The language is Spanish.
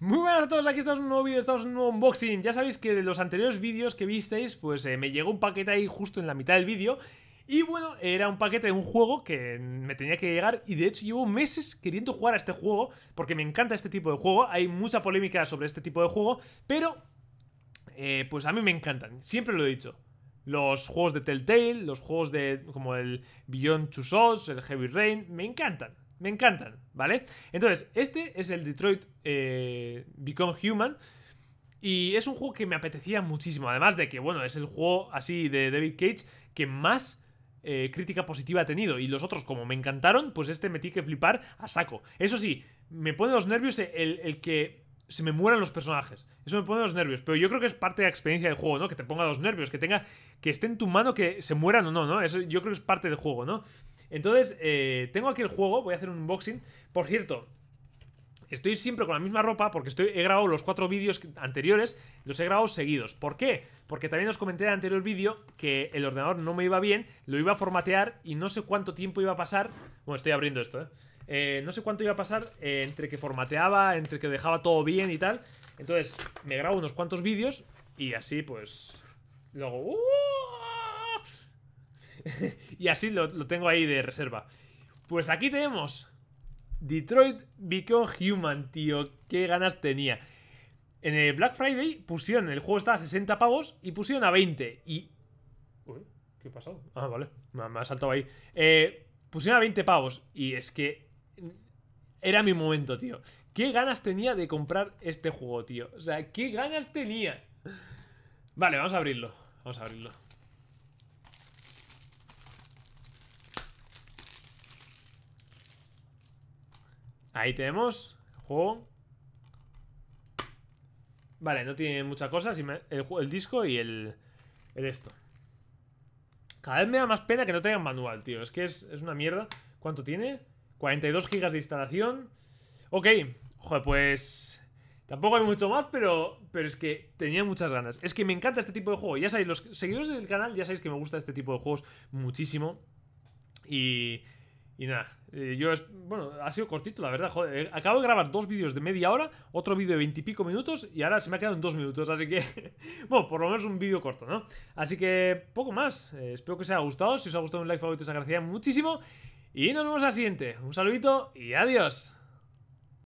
Muy buenas a todos, aquí estamos en un nuevo vídeo, estamos en un nuevo unboxing Ya sabéis que de los anteriores vídeos que visteis, pues eh, me llegó un paquete ahí justo en la mitad del vídeo Y bueno, era un paquete de un juego que me tenía que llegar Y de hecho llevo meses queriendo jugar a este juego Porque me encanta este tipo de juego, hay mucha polémica sobre este tipo de juego Pero, eh, pues a mí me encantan, siempre lo he dicho los juegos de Telltale, los juegos de como el Beyond Two Souls, el Heavy Rain, me encantan. Me encantan, ¿vale? Entonces, este es el Detroit eh, Become Human. Y es un juego que me apetecía muchísimo. Además de que, bueno, es el juego así de David Cage que más eh, crítica positiva ha tenido. Y los otros, como me encantaron, pues este metí que flipar a saco. Eso sí, me pone los nervios el, el que se me mueran los personajes. Eso me pone los nervios. Pero yo creo que es parte de la experiencia del juego, ¿no? Que te ponga los nervios, que tenga. Que esté en tu mano que se mueran o no, ¿no? Eso yo creo que es parte del juego, ¿no? Entonces, eh, tengo aquí el juego, voy a hacer un unboxing. Por cierto, estoy siempre con la misma ropa porque estoy, he grabado los cuatro vídeos anteriores, los he grabado seguidos. ¿Por qué? Porque también os comenté en el anterior vídeo que el ordenador no me iba bien, lo iba a formatear y no sé cuánto tiempo iba a pasar. Bueno, estoy abriendo esto, ¿eh? eh no sé cuánto iba a pasar eh, entre que formateaba, entre que dejaba todo bien y tal. Entonces, me grabo unos cuantos vídeos y así pues... Luego... ¡uh! y así lo, tengo ahí de reserva. Pues aquí tenemos Detroit Become Human, tío. Qué ganas tenía. En el Black Friday pusieron, el juego estaba a 60 pavos y pusieron a 20. Y... ¿qué ha pasado? Ah, vale. Me, ha saltado ahí. Eh, pusieron a 20 pavos y es que... Era mi momento, tío. ¿Qué ganas tenía de comprar este juego, tío? O sea, ¿qué ganas tenía? Vale, vamos a abrirlo. Vamos a abrirlo. Ahí tenemos el juego. Vale, no tiene muchas cosas. El, disco y el, el esto. Cada vez me da más pena que no tengan manual, tío. Es que es, es una mierda. ¿Cuánto tiene? 42 gigas de instalación. Ok. Joder, pues... Tampoco hay mucho más, pero, pero es que tenía muchas ganas. Es que me encanta este tipo de juego. Ya sabéis, los seguidores del canal ya sabéis que me gusta este tipo de juegos muchísimo. Y y nada, eh, yo es, bueno, ha sido cortito, la verdad. Joder, eh, acabo de grabar dos vídeos de media hora, otro vídeo de veintipico minutos y ahora se me ha quedado en dos minutos, así que, bueno, por lo menos un vídeo corto, ¿no? Así que poco más. Eh, espero que os haya gustado. Si os ha gustado un like favorito, os agradecería muchísimo. Y nos vemos al siguiente. Un saludito y adiós.